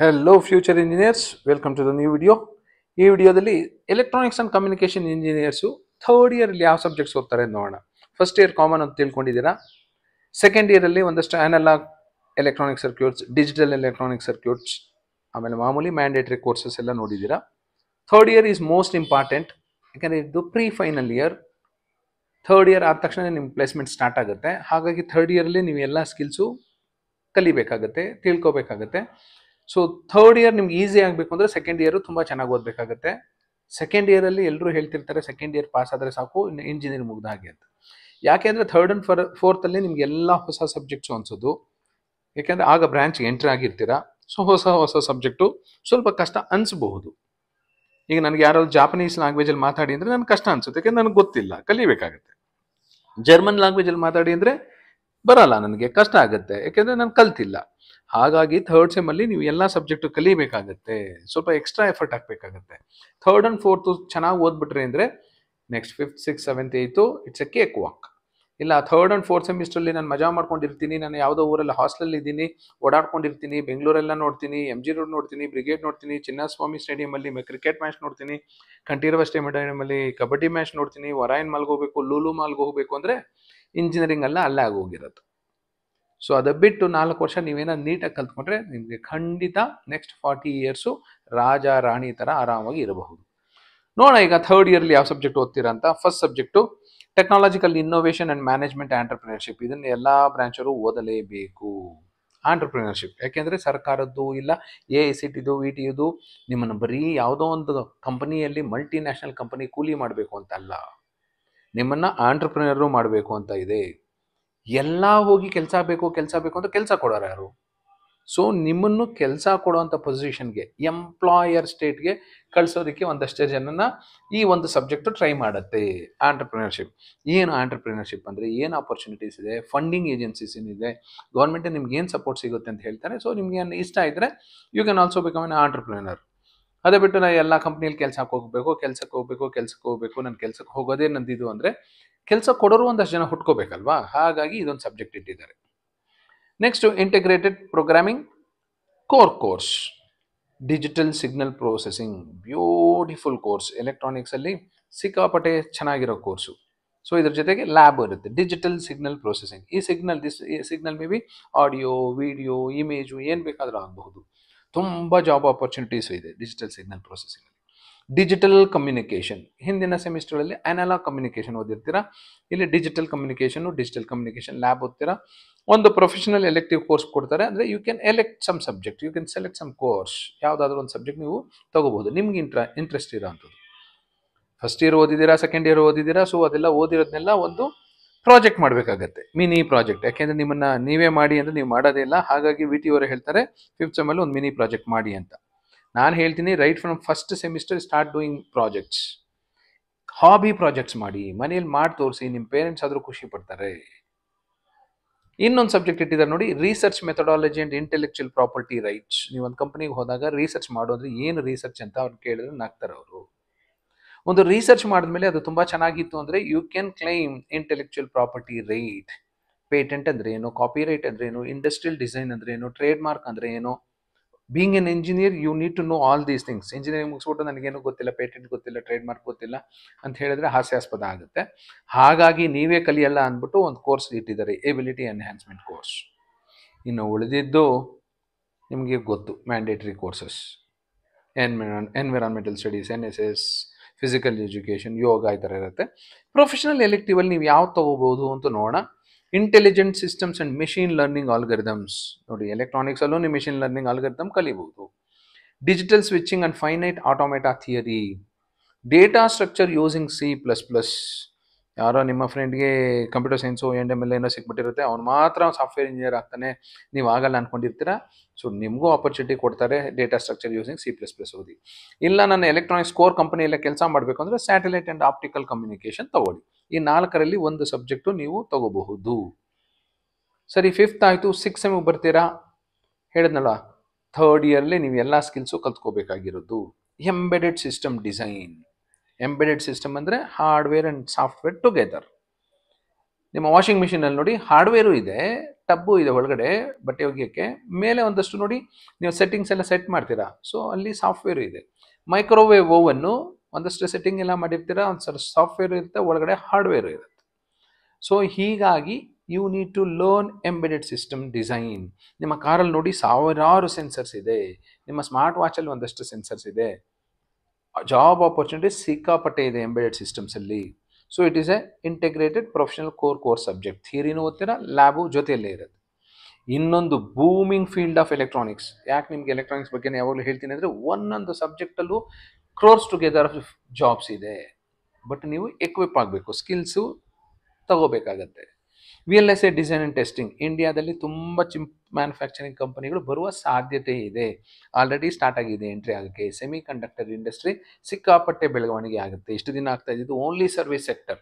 hello future engineers welcome to the new video ಈ ವಿಡಿಯೋದಲ್ಲಿ electronics and communication engineers third ಇಯರಲ್ಲಿ ಯಾವ subjects ಓದ್ತಾರೆ ನೋಡೋಣ ಫಸ್ಟ್ ಇಯರ್ ಕಾಮನ್ ಅಂತ ತಿಳ್ಕೊಂಡಿದ್ದೀರಾ ಸೆಕೆಂಡ್ ಇಯರಲ್ಲಿ ಒಂದಷ್ಟು analog electronic circuits digital electronic circuits ಆಮೇಲೆ ಮಾಮೂಲಿ ಮ್ಯಾಂಡೇಟ್ರಿ ಕೋರ್ಸಸ್ ಎಲ್ಲ ನೋಡಿದ್ದೀರಾ third year is most important ಯಾಕೆಂದರೆ ಇದು pre final year third year ಆದ ತಕ್ಷಣ ನಿಮ್ಮ ಪ್ಲೇಸ್ಮೆಂಟ್ ಸ್ಟಾರ್ಟ್ ಆಗುತ್ತೆ ಹಾಗಾಗಿ ಥರ್ಡ್ ಇಯರಲ್ಲಿ ನೀವು ಎಲ್ಲ ಸ್ಕಿಲ್ಸು ಕಲಿಬೇಕಾಗತ್ತೆ ತಿಳ್ಕೊಬೇಕಾಗತ್ತೆ ಸೊ ಥರ್ಡ್ ಇಯರ್ ನಿಮ್ಗೆ ಈಸಿ ಆಗಬೇಕು ಅಂದರೆ ಸೆಕೆಂಡ್ ಇಯರು ತುಂಬ ಚೆನ್ನಾಗಿ ಓದಬೇಕಾಗುತ್ತೆ ಸೆಕೆಂಡ್ ಇಯರಲ್ಲಿ ಎಲ್ಲರೂ ಹೇಳ್ತಿರ್ತಾರೆ ಸೆಕೆಂಡ್ ಇಯರ್ ಪಾಸ್ ಆದರೆ ಸಾಕು ಇನ್ನು ಇಂಜಿನಿಯರ್ ಮುಗ್ದ ಹಾಗೆ ಅಂತ ಯಾಕೆಂದರೆ ಥರ್ಡ್ ಆ್ಯಂಡ್ ಫರ್ ಫೋರ್ತಲ್ಲಿ ನಿಮ್ಗೆ ಎಲ್ಲ ಹೊಸ ಸಬ್ಜೆಕ್ಟ್ಸು ಅನಿಸೋದು ಏಕೆಂದರೆ ಆಗ ಬ್ರ್ಯಾಂಚ್ಗೆ ಎಂಟ್ರಿ ಆಗಿರ್ತೀರ ಸೊ ಹೊಸ ಹೊಸ ಸಬ್ಜೆಕ್ಟು ಸ್ವಲ್ಪ ಕಷ್ಟ ಅನಿಸ್ಬಹುದು ಈಗ ನನಗೆ ಯಾರಾದ್ರು ಜಾಪನೀಸ್ ಲ್ಯಾಂಗ್ವೇಜಲ್ಲಿ ಮಾತಾಡಿ ಅಂದರೆ ನನಗೆ ಕಷ್ಟ ಅನಿಸುತ್ತೆ ಯಾಕೆಂದ್ರೆ ನನಗೆ ಗೊತ್ತಿಲ್ಲ ಕಲಿಬೇಕಾಗತ್ತೆ ಜರ್ಮನ್ ಲ್ಯಾಂಗ್ವೇಜಲ್ಲಿ ಮಾತಾಡಿ ಅಂದರೆ ಬರಲ್ಲ ನನಗೆ ಕಷ್ಟ ಆಗುತ್ತೆ ಯಾಕೆಂದ್ರೆ ನಾನು ಕಲ್ತಿಲ್ಲ ಹಾಗಾಗಿ ಥರ್ಡ್ ಸೆಮ್ಮಲ್ಲಿ ನೀವು ಎಲ್ಲ ಸಬ್ಜೆಕ್ಟು ಕಲಿಬೇಕಾಗತ್ತೆ ಸ್ವಲ್ಪ ಎಕ್ಸ್ಟ್ರಾ ಎಫರ್ಟ್ ಹಾಕ್ಬೇಕಾಗತ್ತೆ ಥರ್ಡ್ ಆ್ಯಂಡ್ ಫೋರ್ತು ಚೆನ್ನಾಗಿ ಓದ್ಬಿಟ್ರೆ ಅಂದರೆ next fifth six seventh eighth it's a cakewalk ಇಲ್ಲ ಥರ್ಡ್ ಆ್ಯಂಡ್ ಫೋರ್ತ್ ಸೆಮಿಸ್ಟರಲ್ಲಿ ನಾನು ಮಜಾ ಮಾಡ್ಕೊಂಡಿರ್ತೀನಿ ನಾನು ಯಾವುದೋ ಊರಲ್ಲಿ ಹಾಸ್ಟೆಲ್ ಇದ್ದೀನಿ ಓಡಾಡ್ಕೊಂಡಿರ್ತೀನಿ ಬೆಂಗಳೂರೆಲ್ಲ ನೋಡ್ತೀನಿ ಎಮ್ ಜಿ ರೋಡ್ ನೋಡ್ತೀನಿ ಬ್ರಿಗೇಡ್ ನೋಡ್ತೀನಿ ಚಿನ್ನಸ್ವಾಮಿ ಸ್ಟೇಡಿಯಮಲ್ಲಿ ಕ್ರಿಕೆಟ್ ಮ್ಯಾಚ್ ನೋಡ್ತೀನಿ ಕಂಠೀರವ ಸ್ಟೇಡಿಯಮಲ್ಲಿ ಕಬಡ್ಡಿ ಮ್ಯಾಚ್ ನೋಡ್ತೀನಿ ವರಾಯನ್ ಮಾಲ್ಗೆ ಹೋಗಬೇಕು ಲೂಲು ಮಾಲ್ಗೆ ಹೋಗ್ಬೇಕು ಅಂದರೆ ಇಂಜಿನಿಯರಿಂಗ್ ಅಲ್ಲ ಅಲ್ಲೇ ಆಗೋಗಿರೋದು ಸೊ ಅದು ಬಿಟ್ಟು ನಾಲ್ಕು ವರ್ಷ ನೀವೇನೋ ನೀಟಾಗಿ ಕಲ್ತ್ಕೊಂಡ್ರೆ ನಿಮಗೆ ಖಂಡಿತ ನೆಕ್ಸ್ಟ್ ಫಾರ್ಟಿ ಇಯರ್ಸು ರಾಜ ರಾಣಿ ಥರ ಆರಾಮಾಗಿ ಇರಬಹುದು ನೋಡೋಣ ಈಗ ಥರ್ಡ್ ಇಯರ್ಲಿ ಯಾವ ಸಬ್ಜೆಕ್ಟ್ ಓದ್ತೀರಾ ಅಂತ first subject technological innovation and management entrepreneurship ಇದನ್ನು ಎಲ್ಲ ಬ್ರಾಂಚರು ಓದಲೇಬೇಕು ಆಂಟರ್ಪ್ರಿನರ್ಶಿಪ್ ಯಾಕೆಂದರೆ ಸರ್ಕಾರದ್ದು ಇಲ್ಲ ಎ ಐ ಸಿ ಟಿದು ವಿ ಟಿ ಇದು ನಿಮ್ಮನ್ನು ಬರೀ ಯಾವುದೋ ಒಂದು ಕಂಪನಿಯಲ್ಲಿ ಮಲ್ಟಿನ್ಯಾಷನಲ್ ಕಂಪನಿ ಕೂಲಿ ಮಾಡಬೇಕು ಅಂತಲ್ಲ ನಿಮ್ಮನ್ನು ಆಂಟ್ರಪ್ರಿನರು ಮಾಡಬೇಕು ಅಂತ ಇದೆ ಎಲ್ಲ ಹೋಗಿ ಕೆಲಸ ಬೇಕು ಕೆಲಸ ಬೇಕು ಅಂತ ಕೆಲಸ ಕೊಡೋರು ಯಾರು ಸೊ ನಿಮ್ಮನ್ನು ಕೆಲಸ ಕೊಡುವಂಥ ಪೊಸಿಷನ್ಗೆ ಎಂಪ್ಲಾಯರ್ ಸ್ಟೇಟ್ಗೆ ಕಳಿಸೋದಕ್ಕೆ ಒಂದಷ್ಟೇ ಜನನ ಈ ಒಂದು ಸಬ್ಜೆಕ್ಟು ಟ್ರೈ ಮಾಡುತ್ತೆ ಆಂಟ್ರಪ್ರಿನರ್ಶಿಪ್ ಏನು ಆಂಟ್ರಪ್ರಿನರ್ಶಿಪ್ ಅಂದರೆ ಏನು ಆಪರ್ಚುನಿಟೀಸ್ ಇದೆ ಫಂಡಿಂಗ್ ಏಜೆನ್ಸೀಸ್ ಏನಿದೆ ಗೌರ್ಮೆಂಟ್ ನಿಮ್ಗೆ ಏನು ಸಪೋರ್ಟ್ ಸಿಗುತ್ತೆ ಅಂತ ಹೇಳ್ತಾರೆ ಸೊ ನಿಮಗೆ ಇಷ್ಟ ಇದ್ದರೆ you can also become an entrepreneur ಅದೇ ಬಿಟ್ಟು ನಾ ಎಲ್ಲ ಕಂಪ್ನಿಯಲ್ಲಿ ಕೆಲ್ಸಕ್ಕೆ ಹೋಗ್ಬೇಕು ಕೆಲ್ಸಕ್ಕೆ ಹೋಗ್ಬೇಕು ಕೆಲ್ಸಕ್ಕೆ ಹೋಗ್ಬೇಕು ನನ್ನ ಕೆಲ್ಸಕ್ಕೆ ಹೋಗೋದೇ ನಂದಿದು ಅಂದರೆ ಕೆಲಸ ಕೊಡೋರು ಒಂದಷ್ಟು ಜನ ಹುಟ್ಕೋಬೇಕಲ್ವಾ ಹಾಗಾಗಿ ಇದೊಂದು ಸಬ್ಜೆಕ್ಟ್ ಇಟ್ಟಿದ್ದಾರೆ next integrated programming core course digital signal processing beautiful course ಎಲೆಕ್ಟ್ರಾನಿಕ್ಸಲ್ಲಿ ಸಿಕ್ಕಾಪಟ್ಟೆ ಚೆನ್ನಾಗಿರೋ ಕೋರ್ಸು ಸೊ ಇದ್ರ ಜೊತೆಗೆ ಲ್ಯಾಬ್ ಇರುತ್ತೆ ಡಿಜಿಟಲ್ ಸಿಗ್ನಲ್ ಪ್ರೋಸೆಸಿಂಗ್ ಈ signal this signal may be audio video image ಏನು ಬೇಕಾದರೂ ಆಗಬಹುದು ತುಂಬ ಜಾಬ್ ಆಪರ್ಚುನಿಟೀಸ್ ಇದೆ ಡಿಜಿಟಲ್ ಸಿಗ್ನಲ್ ಪ್ರೊಸೆಸಿಂಗಲ್ಲಿ ಡಿಜಿಟಲ್ ಕಮ್ಯುನಿಕೇಷನ್ ಹಿಂದಿನ ಸೆಮಿಸ್ಟರ್ಗಳಲ್ಲಿ ಅನಲಾಗ್ ಕಮ್ಯುನಿಕೇಷನ್ ಓದಿರ್ತೀರ ಇಲ್ಲಿ digital communication digital communication lab ಓದ್ತೀರಾ ಒಂದು ಪ್ರೊಫೆಷನಲ್ ಎಲೆಕ್ಟಿವ್ ಕೋರ್ಸ್ ಕೊಡ್ತಾರೆ ಅಂದರೆ you can elect some subject you can select some course ಯಾವುದಾದ್ರೂ ಒಂದು ಸಬ್ಜೆಕ್ಟ್ ನೀವು ತಗೋಬೋದು ನಿಮ್ಗೆ ಇಂಟ್ರ ಇಂಟ್ರೆಸ್ಟ್ ಇರೋ ಅಂಥದ್ದು ಫಸ್ಟ್ ಇಯರ್ ಓದಿದ್ದೀರಾ ಸೆಕೆಂಡ್ ಇಯರ್ ಓದಿದ್ದೀರಾ ಸೊ ಅದೆಲ್ಲ ಓದಿರೋದನ್ನೆಲ್ಲ ಒಂದು ಪ್ರಾಜೆಕ್ಟ್ ಮಾಡಬೇಕಾಗತ್ತೆ ಮಿನಿ ಪ್ರಾಜೆಕ್ಟ್ ಯಾಕೆಂದ್ರೆ ನಿಮ್ಮನ್ನ ನೀವೇ ಮಾಡಿ ಅಂದ್ರೆ ನೀವು ಮಾಡೋದೇ ಇಲ್ಲ ಹಾಗಾಗಿ ವಿ ಟಿ ಅವರು ಹೇಳ್ತಾರೆ ಫಿಫ್ತ್ ಸೆಮಲ್ಲಿ ಒಂದು ಮಿನಿ ಪ್ರಾಜೆಕ್ಟ್ ಮಾಡಿ ಅಂತ ನಾನು ಹೇಳ್ತೀನಿ right from first semester start doing projects hobby projects ಮಾಡಿ ಮನೇಲಿ ಮಾಡಿ ತೋರಿಸಿ ನಿಮ್ಮ ಪೇರೆಂಟ್ಸ್ ಆದರೂ ಖುಷಿ ಪಡ್ತಾರೆ ಇನ್ನೊಂದು ಸಬ್ಜೆಕ್ಟ್ ಇಟ್ಟಿದ್ದಾರೆ ನೋಡಿ research methodology and intellectual property rights ನೀವು ಒಂದು ಕಂಪ್ನಿಗೆ ಹೋದಾಗ ರಿಸರ್ಚ್ ಮಾಡೋದ್ರೆ ಏನು ರಿಸರ್ಚ್ ಅಂತ ಅವ್ರು ಕೇಳಿದ್ರೆ ನಾಗ್ತಾರೆ ಅವರು ಒಂದು ರಿಸರ್ಚ್ ಮಾಡಿದ್ಮೇಲೆ ಅದು ತುಂಬ ಚೆನ್ನಾಗಿತ್ತು ಅಂದರೆ you can claim intellectual property right patent ಅಂದ್ರೆ ಏನು ಕಾಪಿ ರೈಟ್ ಅಂದ್ರೇನು ಏನು ಇಂಡಸ್ಟ್ರಿಯಲ್ ಡಿಸೈನ್ ಅಂದ್ರೆ ಏನು ಟ್ರೇಡ್ ಮಾರ್ಕ್ ಅಂದ್ರೆ ಏನು being an engineer you need to know all these things engineering ಮುಗಿಸ್ಬಿಟ್ಟು ನನಗೇನು ಗೊತ್ತಿಲ್ಲ ಪೇಟೆಂಟ್ ಗೊತ್ತಿಲ್ಲ ಟ್ರೇಡ್ ಮಾರ್ಕ್ ಗೊತ್ತಿಲ್ಲ ಅಂತ ಹೇಳಿದ್ರೆ ಹಾಸ್ಯಾಸ್ಪದ ಆಗುತ್ತೆ ಹಾಗಾಗಿ ನೀವೇ ಕಲಿಯಲ್ಲ ಅಂದ್ಬಿಟ್ಟು ಒಂದು ಕೋರ್ಸ್ ಇಟ್ಟಿದ್ದಾರೆ ಎಬಿಲಿಟಿ ಎನ್ಹ್ಯಾನ್ಸ್ಮೆಂಟ್ ಕೋರ್ಸ್ ಇನ್ನು ಉಳಿದಿದ್ದು ನಿಮಗೆ ಗೊತ್ತು mandatory courses and environmental studies N S S physical education yoga ಈ ಥರ ಇರುತ್ತೆ ಪ್ರೊಫೆಷನಲ್ ಎಲೆಕ್ಟಿವಲ್ಲಿ ನೀವು ಯಾವ್ದು ತೊಗೋಬೋದು ಅಂತ ನೋಡೋಣ intelligent systems and machine learning algorithms ನೋಡಿ ಎಲೆಕ್ಟ್ರಾನಿಕ್ಸಲ್ಲೂ ನೀವು ಮೆಷಿನ್ ಲರ್ನಿಂಗ್ ಆಲ್ಗರಿದಮ್ ಕಲಿಬಹುದು digital switching and finite automata theory data structure using C plus plus ಯಾರೋ ನಿಮ್ಮ ಫ್ರೆಂಡ್ಗೆ computer science N M L ಏನೋ ಸಿಕ್ಬಿಟ್ಟಿರುತ್ತೆ ಅವ್ನು ಮಾತ್ರ ಸಾಫ್ಟ್ವೇರ್ ಇಂಜಿನಿಯರ್ ಆಗ್ತಾನೆ ನೀವು ಆಗಲ್ಲ ಅಂದ್ಕೊಂಡಿರ್ತೀರಾ ಸೊ ನಿಮಗೂ ಆಪರ್ಚುನಿಟಿ ಕೊಡ್ತಾರೆ data structure using C plus plus ಓದಿ ಇಲ್ಲ ನಾನು ಎಲೆಕ್ಟ್ರಾನಿಕ್ಸ್ ಕೋರ್ ಕಂಪನಿಯಲ್ಲೇ ಕೆಲಸ ಮಾಡಬೇಕು ಅಂದರೆ ಸ್ಯಾಟಲೈಟ್ ಆ್ಯಂಡ್ ಆಪ್ಟಿಕಲ್ ಕಮ್ಯುನಿಕೇಷನ್ ತಗೊಳ್ಳಿ ಈ ನಾಲ್ಕರಲ್ಲಿ ಒಂದು ಸಬ್ಜೆಕ್ಟು ನೀವು ತಗೋಬಹುದು ಸರಿ ಫಿಫ್ತ್ ಆಯಿತು ಸಿಕ್ಸ್ ಸೆಮಿಗೆ ಬರ್ತೀರಾ ಹೇಳಿದ್ನಲ್ಲ ಥರ್ಡ್ ಇಯರ್ಲಿ ನೀವು ಎಲ್ಲ ಸ್ಕಿಲ್ಸು ಕಲ್ತ್ಕೋಬೇಕಾಗಿರೋದು embedded system design embedded system ಅಂದರೆ ಹಾರ್ಡ್ವೇರ್ ಆ್ಯಂಡ್ ಸಾಫ್ಟ್ವೇರ್ ಟುಗೆದರ್ ನಿಮ್ಮ ವಾಷಿಂಗ್ ಮಿಷಿನಲ್ಲಿ ನೋಡಿ ಹಾರ್ಡ್ವೇರು ಇದೆ ಟಬ್ಬು ಇದೆ ಒಳಗಡೆ ಬಟ್ಟೆ ಒಗೆಯೋಕ್ಕೆ ಮೇಲೆ ಒಂದಷ್ಟು ನೋಡಿ ನೀವು ಸೆಟ್ಟಿಂಗ್ಸ್ ಎಲ್ಲ ಸೆಟ್ ಮಾಡ್ತೀರಾ ಸೊ ಅಲ್ಲಿ ಸಾಫ್ಟ್ವೇರು ಇದೆ ಮೈಕ್ರೋವೇವ್ ಓವನ್ನು ಒಂದಷ್ಟು ಸೆಟ್ಟಿಂಗ್ ಎಲ್ಲ ಮಾಡಿರ್ತೀರಾ ಒಂದು ಸರ್ ಸಾಫ್ಟ್ವೇರ್ ಇರುತ್ತೆ ಒಳಗಡೆ ಹಾರ್ಡ್ವೇರು ಇರುತ್ತೆ ಸೊ ಹೀಗಾಗಿ you need to learn embedded system design ನಿಮ್ಮ ಕಾರಲ್ಲಿ ನೋಡಿ ಸಾವಿರಾರು ಸೆನ್ಸರ್ಸ್ ಇದೆ ನಿಮ್ಮ ಸ್ಮಾರ್ಟ್ ವಾಚಲ್ಲಿ ಒಂದಷ್ಟು ಸೆನ್ಸರ್ಸ್ ಇದೆ ಜಾಬ್ ಆಪರ್ಚುನಿಟೀಸ್ ಸಿಕ್ಕಾಪಟ್ಟೆ ಇದೆ ಎಂಬೆಡೆಡ್ ಸಿಸ್ಟಮ್ಸಲ್ಲಿ so it is a integrated professional core course subject ಥಿಯರಿನೂ ಓದ್ತೀರಾ ಲ್ಯಾಬು ಜೊತೆಯಲ್ಲೇ ಇರುತ್ತೆ ಇನ್ನೊಂದು ಬೂಮಿಂಗ್ ಫೀಲ್ಡ್ ಆಫ್ ಎಲೆಕ್ಟ್ರಾನಿಕ್ಸ್ ಯಾಕೆ ನಿಮ್ಗೆ ಎಲೆಕ್ಟ್ರಾನಿಕ್ಸ್ ಬಗ್ಗೆ ಯಾವಾಗಲೂ ಹೇಳ್ತೀನಿ ಅಂದರೆ ಒಂದೊಂದು ಸಬ್ಜೆಕ್ಟಲ್ಲೂ ಕ್ರೋರ್ಸ್ ಟುಗೆದರ್ ಆಫ್ ಜಾಬ್ಸ್ ಇದೆ ಬಟ್ ನೀವು ಎಕ್ವಿಪ್ ಆಗಬೇಕು ಸ್ಕಿಲ್ಸು ತಗೋಬೇಕಾಗತ್ತೆ V L S I design and testing ಇಂಡಿಯಾದಲ್ಲಿ ತುಂಬ ಚಿಮ್ ಮ್ಯಾನುಫ್ಯಾಕ್ಚರಿಂಗ್ ಕಂಪನಿಗಳು ಬರುವ ಸಾಧ್ಯತೆ ಇದೆ ಆಲ್ರೆಡಿ ಸ್ಟಾರ್ಟ್ ಆಗಿದೆ ಎಂಟ್ರಿ ಆಗೋಕ್ಕೆ ಸೆಮಿ ಕಂಡಕ್ಟರ್ ಇಂಡಸ್ಟ್ರಿ ಸಿಕ್ಕಾಪಟ್ಟೆ ಬೆಳವಣಿಗೆ ಆಗುತ್ತೆ ಇಷ್ಟು ದಿನ ಆಗ್ತಾ ಇದ್ದಿದ್ದು ಓನ್ಲಿ ಸರ್ವಿಸ್ ಸೆಕ್ಟರ್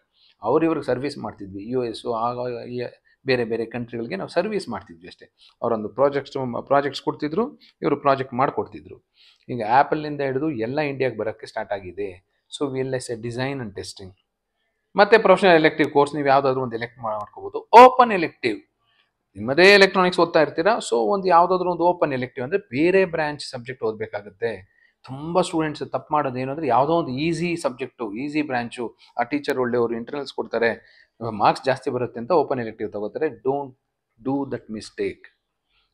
ಇವ್ರಿಗೆ ಸರ್ವಿಸ್ ಮಾಡ್ತಿದ್ವಿ ಯು ಎಸ್ ಆಗ ಬೇರೆ ಬೇರೆ ಕಂಟ್ರಿಗಳಿಗೆ ನಾವು ಸರ್ವಿಸ್ ಮಾಡ್ತಿದ್ವಿ ಅಷ್ಟೇ ಅವರೊಂದು ಪ್ರಾಜೆಕ್ಟ್ಸ್ ಪ್ರಾಜೆಕ್ಟ್ಸ್ ಕೊಡ್ತಿದ್ರು ಇವರು ಪ್ರಾಜೆಕ್ಟ್ ಮಾಡಿಕೊಡ್ತಿದ್ರು ಈಗ ಆ್ಯಪಲ್ಲಿಂದ ಹಿಡಿದು ಎಲ್ಲ ಇಂಡಿಯಾಗೆ ಬರೋಕ್ಕೆ ಸ್ಟಾರ್ಟ್ ಆಗಿದೆ so V L S I design and testing ಮತ್ತೆ ಪ್ರೊಫೆಷನಲ್ ಎಲೆಕ್ಟಿವ್ ಕೋರ್ಸ್ ನೀವು ಯಾವುದಾದ್ರೂ ಒಂದು ಎಲೆಕ್ಟ್ ಮಾಡ್ಕೋಬಹುದು ಓಪನ್ ಎಲೆಕ್ಟಿವ್ ನಿಮ್ಮದೇ ಎಲೆಕ್ಟ್ರಾನಿಕ್ಸ್ ಓದ್ತಾ ಇರ್ತೀರಾ ಸೊ ಒಂದು ಯಾವುದಾದ್ರೂ ಒಂದು ಓಪನ್ ಎಲೆಕ್ಟಿವ್ ಅಂದರೆ ಬೇರೆ ಬ್ರಾಂಚ್ ಸಬ್ಜೆಕ್ಟ್ ಓದಬೇಕಾಗುತ್ತೆ ತುಂಬ ಸ್ಟೂಡೆಂಟ್ಸ್ ತಪ್ಪು ಮಾಡೋದು ಏನು ಅಂದ್ರೆ ಯಾವುದೋ ಒಂದು ಈಸಿ ಸಬ್ಜೆಕ್ಟು ಈಸಿ ಬ್ರಾಂಚು ಆ ಟೀಚರ್ ಒಳ್ಳೆಯವರು ಇಂಟರ್ನಲ್ಸ್ ಕೊಡ್ತಾರೆ ಮಾರ್ಕ್ಸ್ ಜಾಸ್ತಿ ಬರುತ್ತೆ ಅಂತ ಓಪನ್ ಎಲೆಕ್ಟಿವ್ ತಗೋತಾರೆ ಡೋಂಟ್ ಡೂ ದಟ್ ಮಿಸ್ಟೇಕ್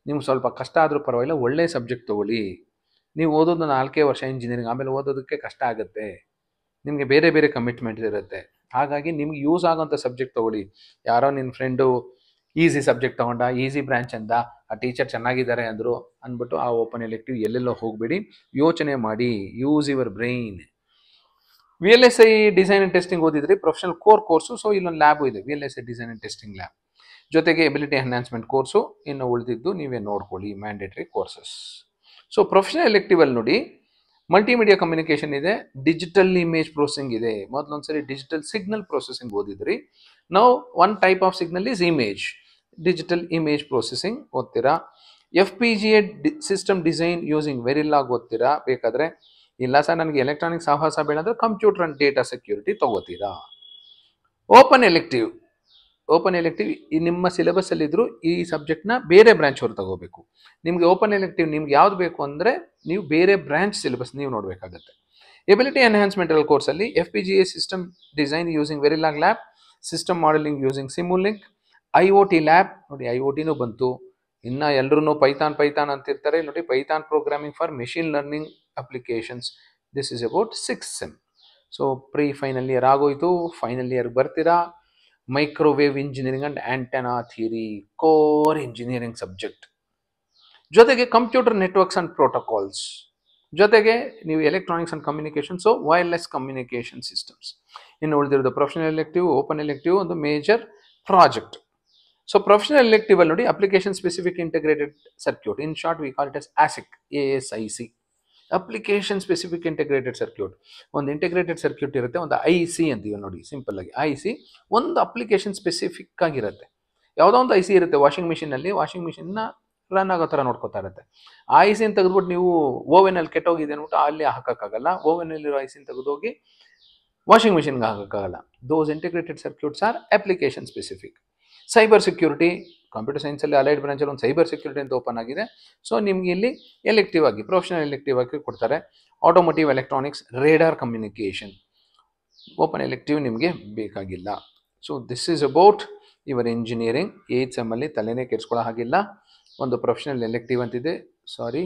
ನಿಮ್ಗೆ ಸ್ವಲ್ಪ ಕಷ್ಟ ಆದರೂ ಪರವಾಗಿಲ್ಲ ಒಳ್ಳೆ ಸಬ್ಜೆಕ್ಟ್ ತೊಗೊಳ್ಳಿ ನೀವು ಓದೋದು ನಾಲ್ಕೇ ವರ್ಷ ಇಂಜಿನಿಯರಿಂಗ್ ಆಮೇಲೆ ಓದೋದಕ್ಕೆ ಕಷ್ಟ ಆಗುತ್ತೆ ನಿಮಗೆ ಬೇರೆ ಬೇರೆ ಕಮಿಟ್ಮೆಂಟ್ ಇರುತ್ತೆ ಹಾಗಾಗಿ ನಿಮ್ಗೆ ಯೂಸ್ ಆಗೋಂಥ ಸಬ್ಜೆಕ್ಟ್ ತೊಗೊಳ್ಳಿ ಯಾರೋ ನಿನ್ನ ಫ್ರೆಂಡು ಈಸಿ ಸಬ್ಜೆಕ್ಟ್ ತೊಗೊಂಡ ಈಸಿ ಬ್ರ್ಯಾಂಚ್ ಅಂದ ಆ ಟೀಚರ್ ಚೆನ್ನಾಗಿದ್ದಾರೆ ಅಂದರು ಅಂದ್ಬಿಟ್ಟು ಆ ಓಪನ್ ಎಲೆಕ್ಟಿವ್ ಎಲ್ಲೆಲ್ಲೋ ಹೋಗಬೇಡಿ ಯೋಚನೆ ಮಾಡಿ use your brain V L S I design and testing ಓದಿದ್ರಿ ಪ್ರೊಫೆಷನಲ್ ಕೋರ್ ಕೋರ್ಸು ಸೊ ಇಲ್ಲೊಂದು ಲ್ಯಾಬು ಇದೆ V L S I design and testing lab ಜೊತೆಗೆ ಎಬಿಲಿಟಿ ಎನ್ಹಾನ್ಸ್ಮೆಂಟ್ ಕೋರ್ಸು ಇನ್ನು ಉಳಿದಿದ್ದು ನೀವೇ ನೋಡ್ಕೊಳ್ಳಿ ಮ್ಯಾಂಡೇಟ್ರಿ ಕೋರ್ಸಸ್ ಸೊ ಪ್ರೊಫೆಷನಲ್ ಎಲೆಕ್ಟಿವಲ್ಲಿ ನೋಡಿ ಮಲ್ಟಿಮೀಡಿಯಾ ಕಮ್ಯುನಿಕೇಷನ್ ಇದೆ ಡಿಜಿಟಲ್ ಇಮೇಜ್ ಪ್ರೊಸೆಸಿಂಗ್ ಇದೆ ಮೊದಲೊಂದ್ಸರಿ ಡಿಜಿಟಲ್ ಸಿಗ್ನಲ್ ಪ್ರೊಸೆಸಿಂಗ್ ಓದಿದ್ರಿ ನಾವು one type of signal is image digital image processing ಓದ್ತೀರಾ F P G A system design using Verilog ಓದ್ತೀರಾ ಬೇಕಾದರೆ ಇಲ್ಲ ಸರ್ ನನಗೆ ಎಲೆಕ್ಟ್ರಾನಿಕ್ ಸಾಹಸ ಬೇಡ ಕಂಪ್ಯೂಟರ್ ಅಂಡ್ ಡೇಟಾ ಸೆಕ್ಯೂರಿಟಿ ತಗೋತೀರಾ ಓಪನ್ ಎಲೆಕ್ಟಿವ್ ಓಪನ್ ಎಲೆಕ್ಟಿವ್ ಈ ನಿಮ್ಮ ಸಿಲೆಬಸ್ ಅಲ್ಲಿ ಇದ್ರು ಈ ಸಬ್ಜೆಕ್ಟ್ನ ಬೇರೆ ಬ್ರಾಂಚ್ ಅವರು ತಗೋಬೇಕು ನಿಮಗೆ ಓಪನ್ ಎಲೆಕ್ಟಿವ್ ನಿಮ್ಗೆ ಯಾವ್ದು ಬೇಕು ಅಂದರೆ ನೀವು ಬೇರೆ ಬ್ರಾಂಚ್ ಸಿಲೆಬಸ್ ನೀವು ನೋಡಬೇಕಾಗತ್ತೆ ಎಬಿಲಿಟಿ ಎನ್ಹಾನ್ಸ್ಮೆಂಟಲ್ ಕೋರ್ಸಲ್ಲಿ F P G A system design using Verilog lab system modeling using link I O T lab ನೋಡಿ ಐ ಒ ಟಿನೂ ಬಂತು ಇನ್ನು ಎಲ್ಲರೂ ಪೈಥಾನ್ ಪೈಥಾನ್ ಅಂತಿರ್ತಾರೆ ನೋಡಿ Python programming for machine learning applications this is about six sem so pre final year ಆಗೋಯ್ತು final ಇಯರ್ಗೆ ಬರ್ತೀರಾ microwave engineering and antenna theory core engineering subject ಜೊತೆಗೆ ಕಂಪ್ಯೂಟರ್ ನೆಟ್ವರ್ಕ್ಸ್ ಆ್ಯಂಡ್ ಪ್ರೋಟೋಕಾಲ್ಸ್ ಜೊತೆಗೆ ನೀವು electronics and so wireless communication systems ಇನ್ನು ಉಳಿದಿರೋದು professional elective open elective ಒಂದು major project so professional elective ಅಲ್ಲಿ ನೋಡಿ application specific integrated circuit in short we call it as ASIC A S I C application specific integrated circuit ಒಂದು integrated circuit ಇರುತ್ತೆ ಒಂದು I C ಅಂತೀವಿ ನೋಡಿ simple ಆಗಿ I C ಒಂದು application specific ಆಗಿರುತ್ತೆ ಯಾವುದೋ ಒಂದು ಐ ಸಿ ಇರುತ್ತೆ ವಾಷಿಂಗ್ ಮಿಷಿನಲ್ಲಿ ವಾಷಿಂಗ್ ಮಿಷಿನ್ನ ರನ್ ಆಗೋ ಥರ ನೋಡ್ಕೋತಾ ಇರುತ್ತೆ ಆ ಐಸಿನ ತೆಗೆದ್ಬಿಟ್ಟು ನೀವು ಓವೆನಲ್ಲಿ ಕೆಟ್ಟೋಗಿದೆ ಅಂದ್ಬಿಟ್ಟು ಅಲ್ಲಿ ಹಾಕೋಕ್ಕಾಗಲ್ಲ ಓವೆನಲ್ಲಿರೋ ಐಸಿನ ತೆಗೆದೋಗಿ ವಾಷಿಂಗ್ ಮಿಷಿನ್ಗೆ ಹಾಕೋಕ್ಕಾಗಲ್ಲ those integrated circuits are application specific cyber security computer ಸೈನ್ಸಲ್ಲಿ ಅಲೈಡ್ ಬ್ರಾಂಚಲ್ಲಿ ಒಂದು ಸೈಬರ್ ಸೆಕ್ಯೂರಿಟಿ ಅಂತ ಓಪನ್ ಆಗಿದೆ ಸೊ ನಿಮಗೆ ಇಲ್ಲಿ ಎಲೆಕ್ಟಿವ್ ಆಗಿ ಪ್ರೊಫೆಷನಲ್ ಎಲೆಕ್ಟಿವ್ ಆಗಿ ಕೊಡ್ತಾರೆ automotive electronics radar communication open elective ನಿಮಗೆ ಬೇಕಾಗಿಲ್ಲ so this is about your engineering ಎಮ್ ಸೆಮ್ಮಲ್ಲಿ ತಲೆನೇ ಕೆಡಿಸ್ಕೊಳ್ಳೋ ಹಾಗಿಲ್ಲ ಒಂದು ಪ್ರೊಫೆಷನಲ್ ಎಲೆಕ್ಟಿವ್ ಅಂತಿದೆ ಸಾರಿ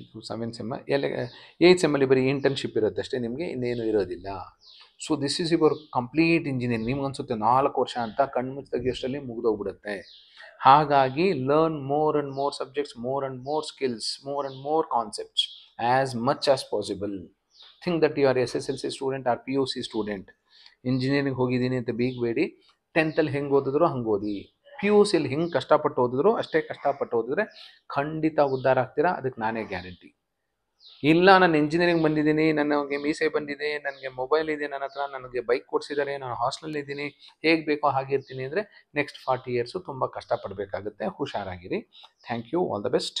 ಇದು ಸೆವೆನ್ ಸೆಮ್ ಎಲೆ ಏಯ್ತ್ ಸೆಮ್ಮಲ್ಲಿ ಬರೀ ಇಂಟರ್ನ್ಶಿಪ್ ಇರುತ್ತೆ ಅಷ್ಟೇ ನಿಮಗೆ ಇನ್ನೇನು ಇರೋದಿಲ್ಲ so this is your complete engineering ನಿಮ್ಗೆ ಅನಿಸುತ್ತೆ ನಾಲ್ಕು ವರ್ಷ ಅಂತ ಕಣ್ಮು ತೆಗಿಯೋಷ್ಟರಲ್ಲಿ ಮುಗಿದೋಗ್ಬಿಡುತ್ತೆ ಹಾಗಾಗಿ learn more and more subjects more and more skills more and more concepts as much as possible think that you are S S L C student or P U C student engineering ಹೋಗಿದ್ದೀನಿ ಅಂತ ಬೀಗಬೇಡಿ ಟೆಂತಲ್ಲಿ ಹೆಂಗೆ ಓದಿದ್ರು ಹಂಗೆ ಓದಿ P U ಸಿಲ್ ಹಿಂಗೆ ಕಷ್ಟಪಟ್ಟು ಓದಿದ್ರು ಅಷ್ಟೇ ಕಷ್ಟಪಟ್ಟು ಓದಿದ್ರೆ ಖಂಡಿತ ಉದ್ಧಾರ ಆಗ್ತೀರಾ ಅದಕ್ಕೆ ನಾನೇ ಗ್ಯಾರಂಟಿ ಇಲ್ಲ ನಾನು ಇಂಜಿನಿಯರಿಂಗ್ ಬಂದಿದ್ದೀನಿ ನನಗೆ ಮೀಸೆ ಬಂದಿದೆ ನನಗೆ ಮೊಬೈಲ್ ಇದೆ ನನ್ನ ಹತ್ರ ನನಗೆ ಬೈಕ್ ಕೊಡಿಸಿದ್ದಾರೆ ನಾನು ಹಾಸ್ಟೆಲ್ ಇದ್ದೀನಿ ಹೇಗೆ ಬೇಕೋ ಹಾಗೆ ಇರ್ತೀನಿ ಅಂದರೆ ನೆಕ್ಸ್ಟ್ ಫಾರ್ಟಿ ಇಯರ್ಸು ತುಂಬ ಕಷ್ಟಪಡಬೇಕಾಗುತ್ತೆ ಹುಷಾರಾಗಿರಿ thank you all the best